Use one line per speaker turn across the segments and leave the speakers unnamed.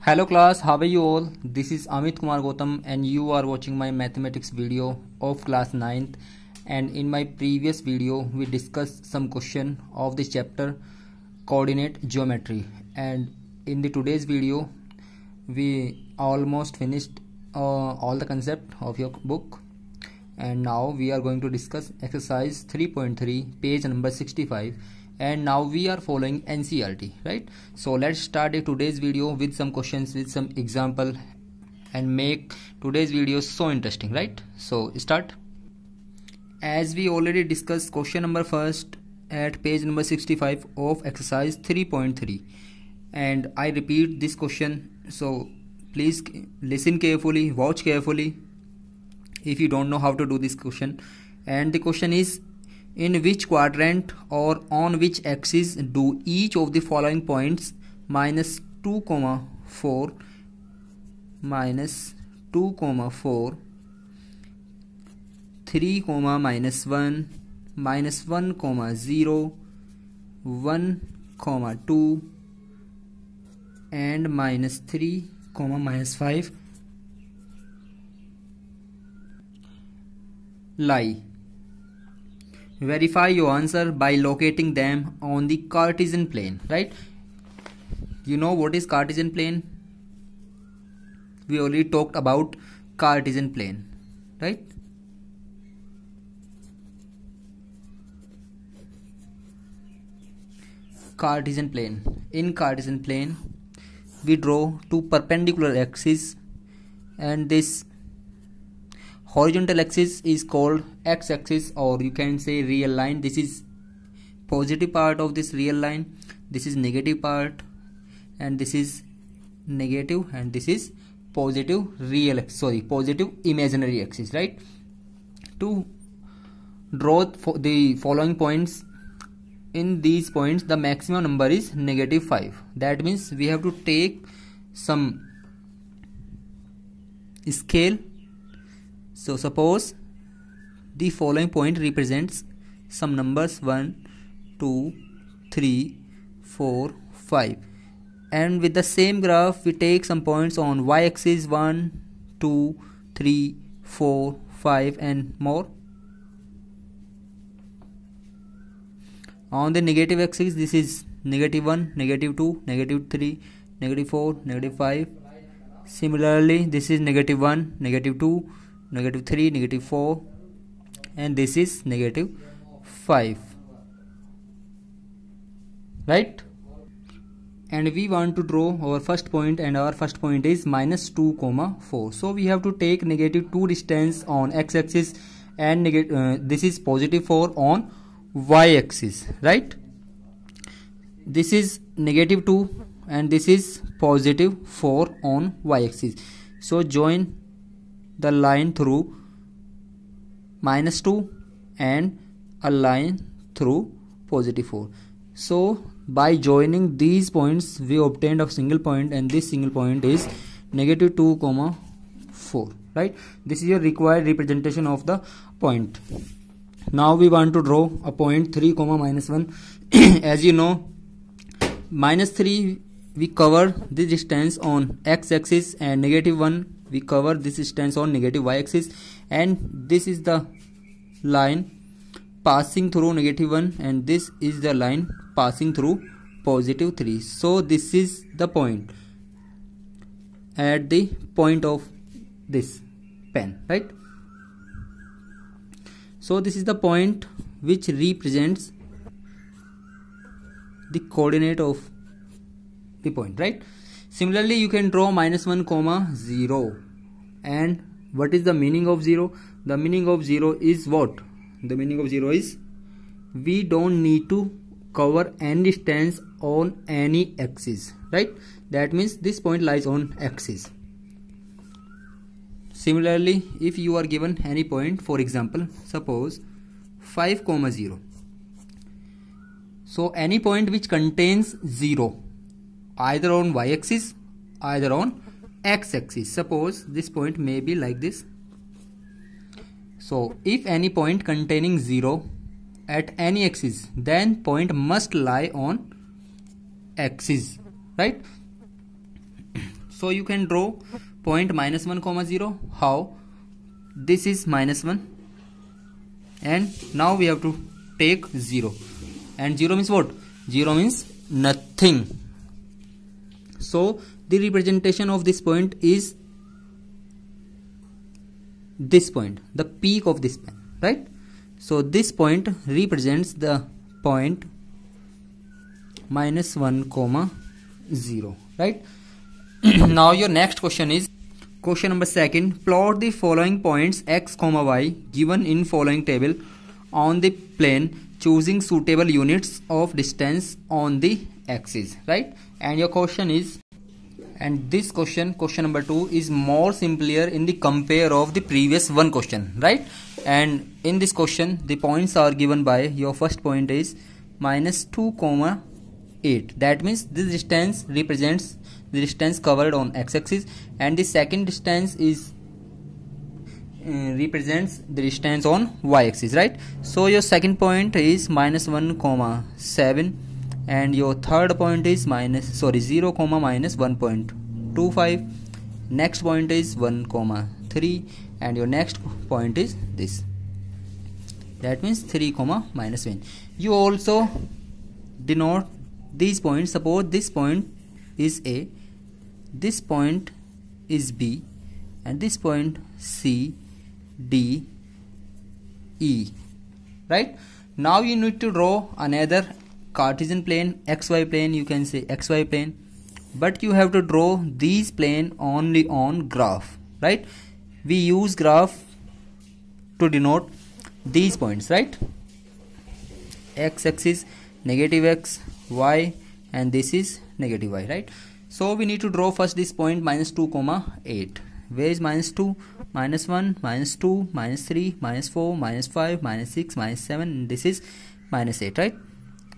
Hello class, how are you all? This is Amit Kumar Gautam, and you are watching my mathematics video of class 9th and in my previous video we discussed some question of the chapter coordinate geometry and in the today's video we almost finished uh, all the concept of your book and now we are going to discuss exercise 3.3 page number 65 and now we are following NCRT right so let's start today's video with some questions with some example and make today's video so interesting right so start as we already discussed question number first at page number 65 of exercise 3.3 and I repeat this question so please listen carefully watch carefully if you don't know how to do this question and the question is in which quadrant or on which axis do each of the following points minus 2 comma 4 minus 2 comma 4 3 comma minus 1 minus 1 comma 0 1 comma 2 and minus 3 comma minus 5 lie verify your answer by locating them on the Cartesian plane right you know what is Cartesian plane we already talked about Cartesian plane right Cartesian plane in Cartesian plane we draw two perpendicular axes and this horizontal axis is called x-axis or you can say real line this is positive part of this real line this is negative part and this is negative and this is positive real sorry positive imaginary axis right to draw the following points in these points the maximum number is negative 5 that means we have to take some scale so suppose the following point represents some numbers 1, 2, 3, 4, 5 and with the same graph we take some points on y axis 1, 2, 3, 4, 5 and more. On the negative axis this is negative 1, negative 2, negative 3, negative 4, negative 5. Similarly this is negative 1, negative 2, negative 3 negative 4 and this is negative 5 right and we want to draw our first point and our first point is minus 2 comma 4 so we have to take negative 2 distance on x-axis and negative uh, this is positive 4 on y-axis right this is negative 2 and this is positive 4 on y-axis so join the line through minus 2 and a line through positive 4 so by joining these points we obtained a single point and this single point is negative 2 comma 4 right this is your required representation of the point now we want to draw a point 3 comma minus 1 as you know minus 3 we cover this distance on x axis and negative 1 we cover this stands on negative y-axis and this is the line passing through negative 1 and this is the line passing through positive 3 so this is the point at the point of this pen right so this is the point which represents the coordinate of the point right similarly you can draw minus 1 comma 0 and what is the meaning of 0 the meaning of 0 is what the meaning of 0 is we don't need to cover any distance on any axis right that means this point lies on axis similarly if you are given any point for example suppose 5 comma 0 so any point which contains 0 either on y axis either on x-axis suppose this point may be like this so if any point containing 0 at any axis then point must lie on axis right so you can draw point minus 1 comma 0 how this is minus 1 and now we have to take 0 and 0 means what 0 means nothing so the representation of this point is this point, the peak of this point, right? So this point represents the point minus 1 comma 0, right? now your next question is question number second plot the following points x comma y given in following table on the plane choosing suitable units of distance on the axis right and your question is and this question question number 2 is more simpler in the compare of the previous one question right and in this question the points are given by your first point is minus 2 comma 8 that means this distance represents the distance covered on x-axis and the second distance is uh, represents the distance on y-axis right so your second point is minus 1 comma 7 and your third point is minus sorry 0 comma minus 1.25 next point is 1 comma 3 and your next point is this that means 3 comma minus 1 you also denote these points suppose this point is a this point is b and this point c d e right now you need to draw another Cartesian plane, XY plane, you can say XY plane. But you have to draw these plane only on graph, right? We use graph to denote these points, right? X axis, negative X, Y and this is negative Y, right? So we need to draw first this point minus 2 comma 8 where is minus 2 minus 1 minus 2 minus 3 minus 4 minus 5 minus 6 minus 7 this is minus 8 right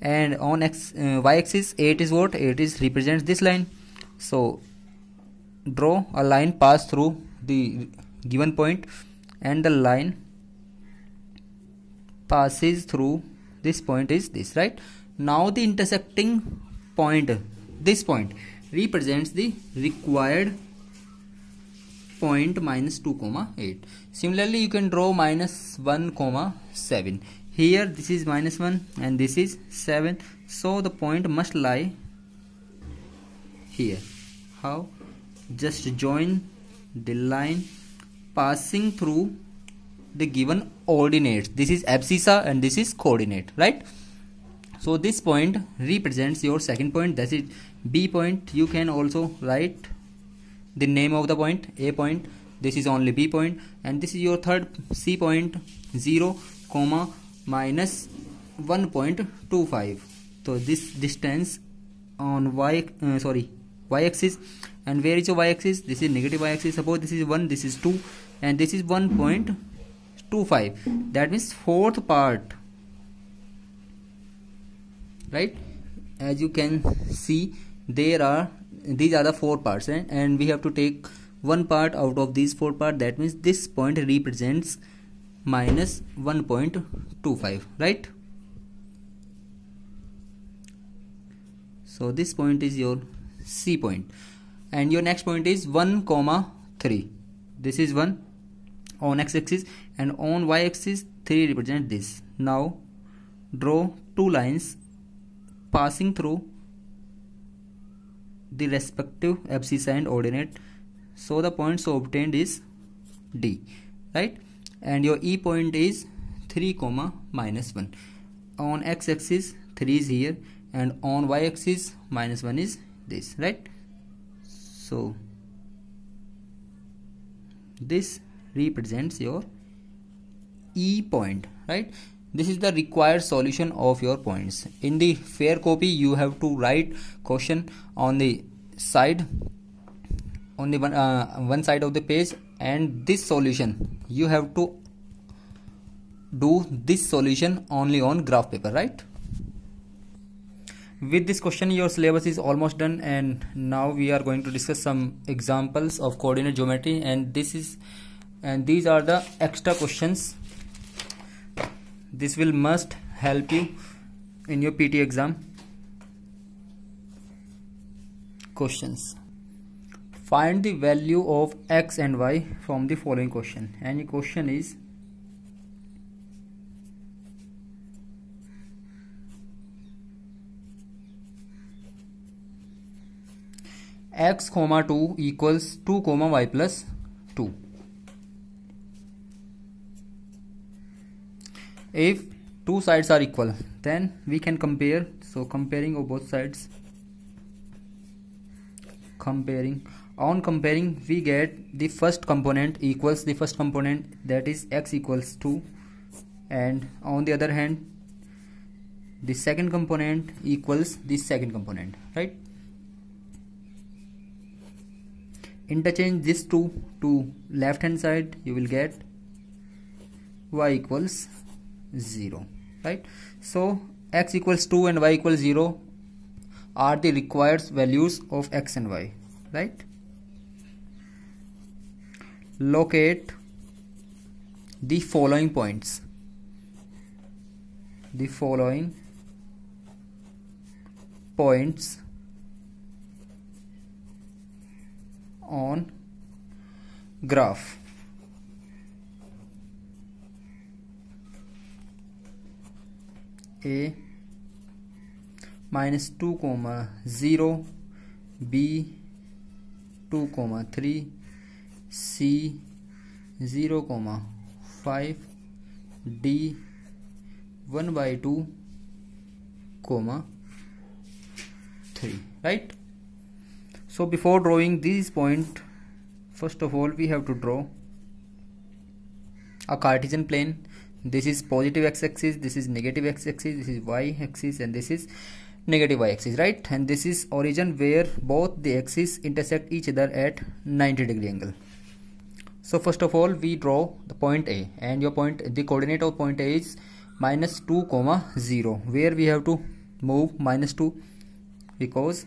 and on x uh, y axis 8 is what 8 is represents this line so draw a line pass through the given point and the line passes through this point is this right now the intersecting point this point represents the required point minus 2 comma 8 similarly you can draw minus 1 comma 7 here this is minus 1 and this is 7 so the point must lie here how just join the line passing through the given ordinates this is abscissa and this is coordinate right so this point represents your second point that is b point you can also write the name of the point a point this is only b point and this is your third c point 0 comma minus 1.25 so this distance on y uh, sorry y axis and where is your y axis this is negative y axis suppose this is 1 this is 2 and this is 1.25 that means fourth part right as you can see there are these are the four parts eh? and we have to take one part out of these four part that means this point represents minus 1.25 right so this point is your c point and your next point is 1 comma 3 this is 1 on x-axis and on y-axis 3 represent this now draw two lines passing through the respective abscissa and ordinate so the points obtained is d right and your E point is 3 comma minus 1 on x axis 3 is here and on y axis minus 1 is this right so this represents your E point right this is the required solution of your points in the fair copy you have to write question on the side on the one, uh, one side of the page and this solution you have to do this solution only on graph paper right with this question your syllabus is almost done and now we are going to discuss some examples of coordinate geometry and this is and these are the extra questions this will must help you in your PT exam questions Find the value of x and y from the following question. Any question is x comma 2 equals 2 comma y plus 2 if two sides are equal then we can compare so comparing of both sides comparing on comparing we get the first component equals the first component that is x equals 2 and on the other hand the second component equals the second component right interchange this two to left hand side you will get y equals 0 right so x equals 2 and y equals 0 are the required values of x and y right locate the following points the following points on graph a minus 2 comma 0 b 2 comma 3 C zero comma five, D one by two comma three. Right? so before drawing these point first of all we have to draw a cartesian plane this is positive x-axis this is negative x-axis this is y-axis and this is negative y-axis right and this is origin where both the axes intersect each other at 90 degree angle so first of all we draw the point a and your point the coordinate of point a is minus 2 comma 0 where we have to move minus 2 because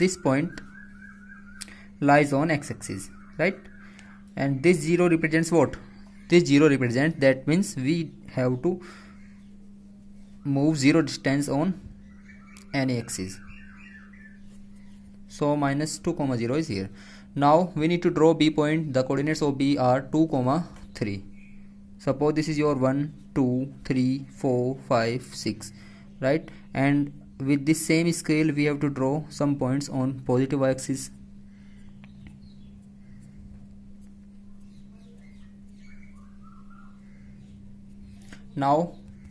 this point lies on x-axis right and this 0 represents what this 0 represents that means we have to move zero distance on any axis so minus 2 comma 0 is here now we need to draw b point the coordinates of b are 2 comma 3 suppose this is your 1 2 3 4 5 6 right and with this same scale we have to draw some points on positive axis now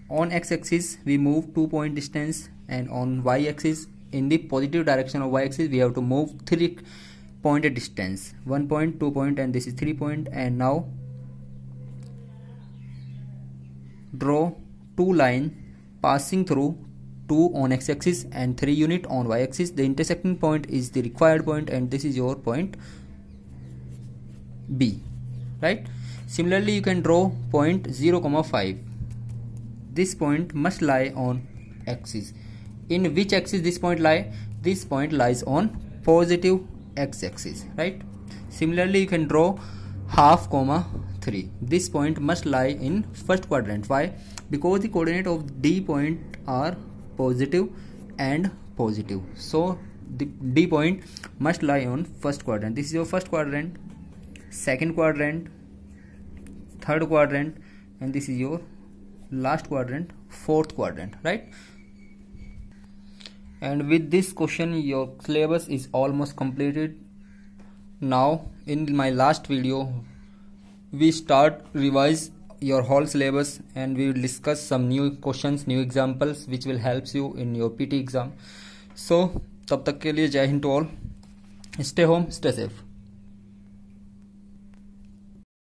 on x-axis we move two point distance and on y-axis in the positive direction of y-axis we have to move three point distance one point two point and this is three point and now draw two line passing through 2 on x-axis and 3 unit on y-axis the intersecting point is the required point and this is your point B right similarly you can draw point 0 comma 5 this point must lie on axis in which axis this point lie this point lies on positive x-axis right similarly you can draw half comma 3 this point must lie in first quadrant why because the coordinate of d point are positive and positive so the d point must lie on first quadrant this is your first quadrant second quadrant third quadrant and this is your last quadrant fourth quadrant right and with this question your syllabus is almost completed now in my last video we start revise your whole syllabus and we will discuss some new questions new examples which will helps you in your pt exam so तब तक के लिए Jai Hind to all stay home stay